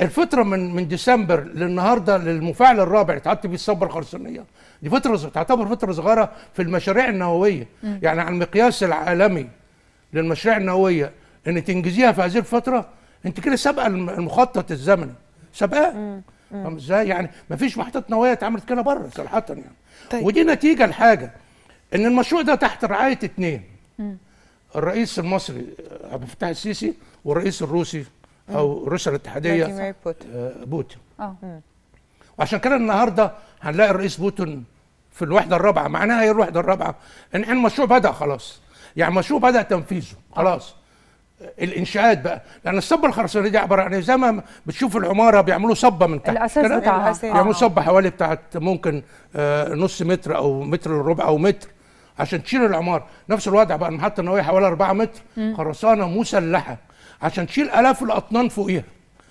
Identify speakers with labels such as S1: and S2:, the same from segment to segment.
S1: الفترة من من ديسمبر للنهارده للمفاعل الرابع اتعدت فيه الصبر الخرسانية دي فترة تعتبر فترة صغيرة في المشاريع النووية م. يعني على المقياس العالمي للمشاريع النووية ان تنجزيها في هذه الفترة انت كده سابقة المخطط الزمني سابقاه فاهم ازاي؟ يعني مفيش محطات نووية اتعملت كده بره صراحة يعني طيب. ودي نتيجة لحاجة ان المشروع ده تحت رعاية اتنين م. الرئيس المصري عبد الفتاح السيسي والرئيس الروسي او روسيا الاتحاديه آه، بوتين اه وعشان كده النهارده هنلاقي الرئيس بوتين في الوحده الرابعه معناها ايه الوحده الرابعه ان المشروع بدا خلاص يعني المشروع بدا تنفيذه آه. خلاص الانشاءات بقى لان الصبه الخرسانيه دي عباره عن إيه؟ زي ما بتشوف العماره بيعملوا صبه من تحت الاساس بتاعها بيعملوا آه. صبه حوالي بتاعت ممكن نص متر او متر وربع او متر عشان تشيل العماره نفس الوضع بقى المحطه النوويه حوالي 4 متر خرسانه مسلحه عشان تشيل الاف الاطنان فوقيها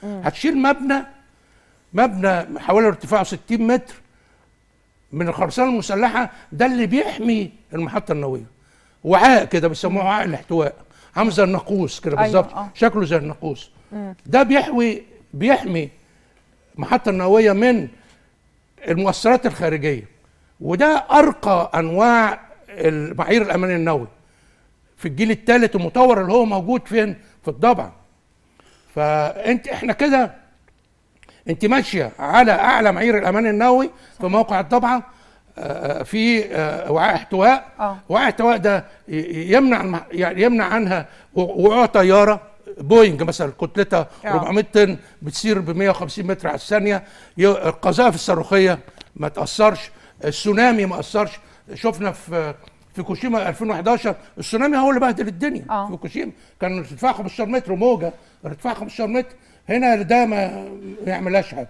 S1: هتشيل مبنى مبنى حوالي ارتفاعه 60 متر من الخرسانه المسلحه ده اللي بيحمي المحطه النوويه وعاء كده بيسموه وعاء الاحتواء عامل زي الناقوس كده أيوة، بالظبط أيوة. شكله زي الناقوس ده بيحوي بيحمي المحطه النوويه من المؤثرات الخارجيه وده ارقى انواع المعايير الامان النووي في الجيل الثالث المطور اللي هو موجود فين في الضبع فانت احنا كده انت ماشيه على اعلى معايير الامان النووي في موقع الضبعه آه، في آه، وعاء احتواء آه. وعاء احتواء ده يمنع يعني يمنع عنها وقوع طياره بوينج مثلا كتلتها 400 طن بتسير ب 150 متر على الثانيه القذائف الصاروخيه ما تاثرش السونامي ما اثرش شفنا في فيكوشيما 2011 السونامي هو اللي بهدل الدنيا آه. فوكوشيما كان ارتفاع 15 متر موجه ارتفاع 15 متر هنا ده ما يعملهاش حاجه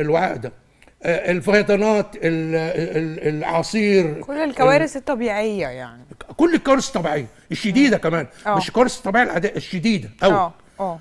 S1: الوعاء ده آه، الفيضانات الاعاصير كل الكوارث الطبيعيه يعني كل الكوارث الطبيعيه الشديده أوه. كمان أوه. مش الكوارث الطبيعيه الشديده قوي آه. آه.